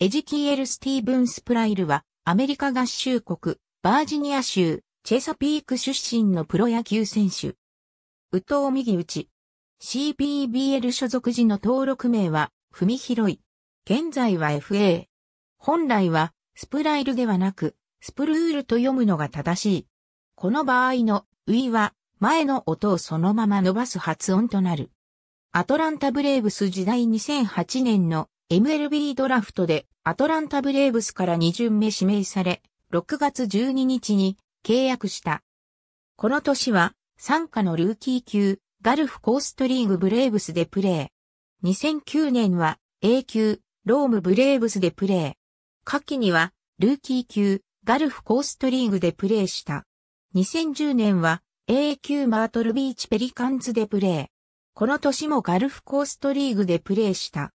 エジキエル・スティーブンス・プライルは、アメリカ合衆国、バージニア州、チェサピーク出身のプロ野球選手。右藤右打ち。CPBL 所属時の登録名は、文広い。現在は FA。本来は、スプライルではなく、スプルールと読むのが正しい。この場合の、ウィは、前の音をそのまま伸ばす発音となる。アトランタブレーブス時代2008年の MLB ドラフトでアトランタブレーブスから2巡目指名され、6月12日に契約した。この年は、参加のルーキー級、ガルフコーストリーグブレーブスでプレー。2009年は A 級、ロームブレーブスでプレー。夏季には、ルーキー級、ガルフコーストリーグでプレーした。2010年は、A 級マートルビーチペリカンズでプレー。この年もガルフコーストリーグでプレーした。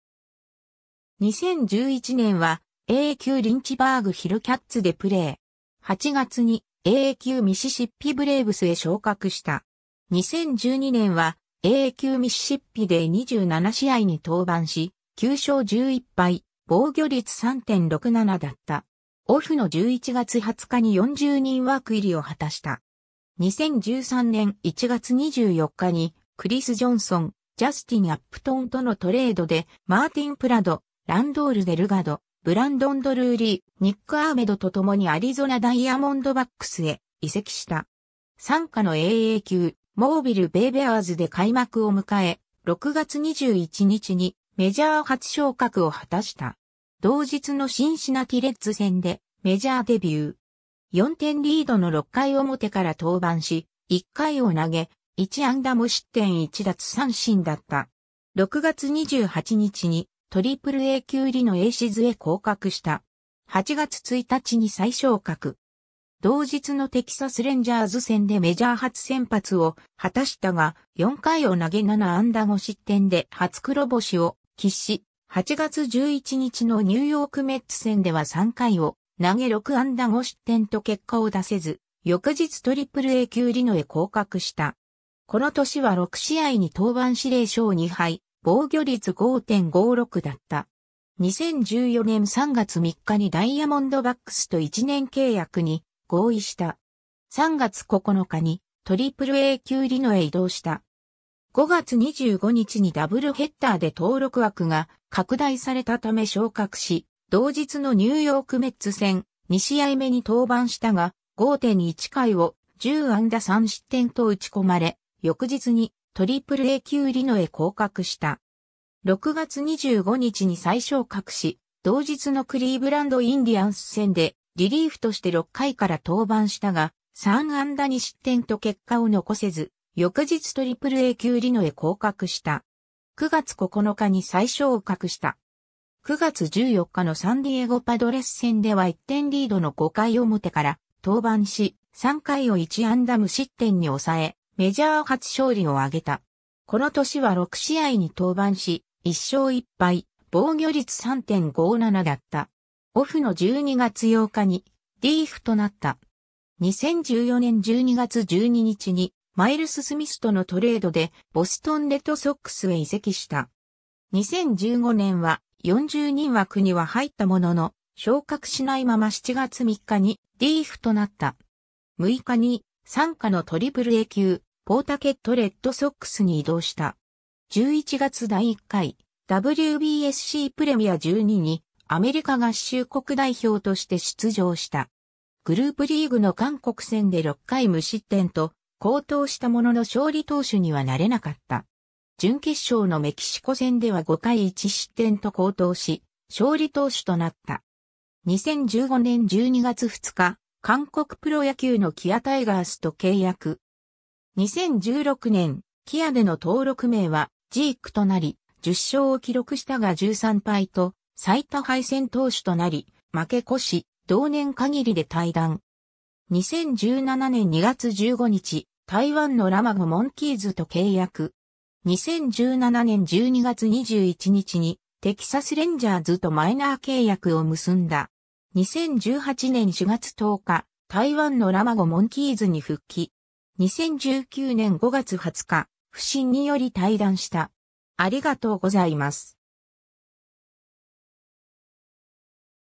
2011年は A 級リンチバーグヒルキャッツでプレー。8月に A 級ミシシッピブレーブスへ昇格した。2012年は A 級ミシシッピで27試合に登板し、9勝11敗、防御率3.67だった。オフの11月20日に40人枠入りを果たした。2013年1月24日にクリス・ジョンソン、ジャスティン・アップトンとのトレードでマーティン・プラド、ランドール・デルガド、ブランドン・ドルーリー、ニック・アーメドと共にアリゾナ・ダイヤモンドバックスへ移籍した。参加の AA 級、モービル・ベイベアーズで開幕を迎え、6月21日にメジャー初昇格を果たした。同日のシンシナティレッズ戦でメジャーデビュー。4点リードの6回表から登板し、1回を投げ、1安打も失点1奪三振だった。6月28日にトリプル A 級入りのシズへ降格した。8月1日に再昇格。同日のテキサスレンジャーズ戦でメジャー初先発を果たしたが、4回を投げ7安打5失点で初黒星を喫し、8月11日のニューヨークメッツ戦では3回を投げ6安打5失点と結果を出せず、翌日トリプル A 級リノへ降格した。この年は6試合に登板指令勝2敗、防御率5.56だった。2014年3月3日にダイヤモンドバックスと1年契約に合意した。3月9日にトリプル A 級リノへ移動した。5月25日にダブルヘッダーで登録枠が拡大されたため昇格し、同日のニューヨークメッツ戦2試合目に登板したが5.1回を10安打3失点と打ち込まれ、翌日にトリプル A 級リノへ降格した。6月25日に再昇格し、同日のクリーブランドインディアンス戦でリリーフとして6回から登板したが、3安打に失点と結果を残せず、翌日トリプル A 級リノへ降格した。9月9日に再昇格した。9月14日のサンディエゴパドレス戦では1点リードの5回表から登板し、3回を1安打無失点に抑え、メジャー初勝利を挙げた。この年は6試合に登板し、1勝1敗、防御率3.57だった。オフの12月8日に、ディーフとなった。2014年12月12日に、マイルス・スミスとのトレードで、ボストン・レッドソックスへ移籍した。2015年は、40人枠には入ったものの、昇格しないまま7月3日に、ディーフとなった。6日に、参加のトリプル A 級、ポータケットレッドソックスに移動した。11月第1回 WBSC プレミア12にアメリカ合衆国代表として出場した。グループリーグの韓国戦で6回無失点と高騰したものの勝利投手にはなれなかった。準決勝のメキシコ戦では5回1失点と高騰し、勝利投手となった。2015年12月2日、韓国プロ野球のキアタイガースと契約。2016年、キアでの登録名は、ジークとなり、10勝を記録したが13敗と、最多敗戦投手となり、負け越し、同年限りで退団。2017年2月15日、台湾のラマゴモンキーズと契約。2017年12月21日に、テキサスレンジャーズとマイナー契約を結んだ。2018年4月10日、台湾のラマゴモンキーズに復帰。2019年5月20日、不審により退団した。ありがとうございます。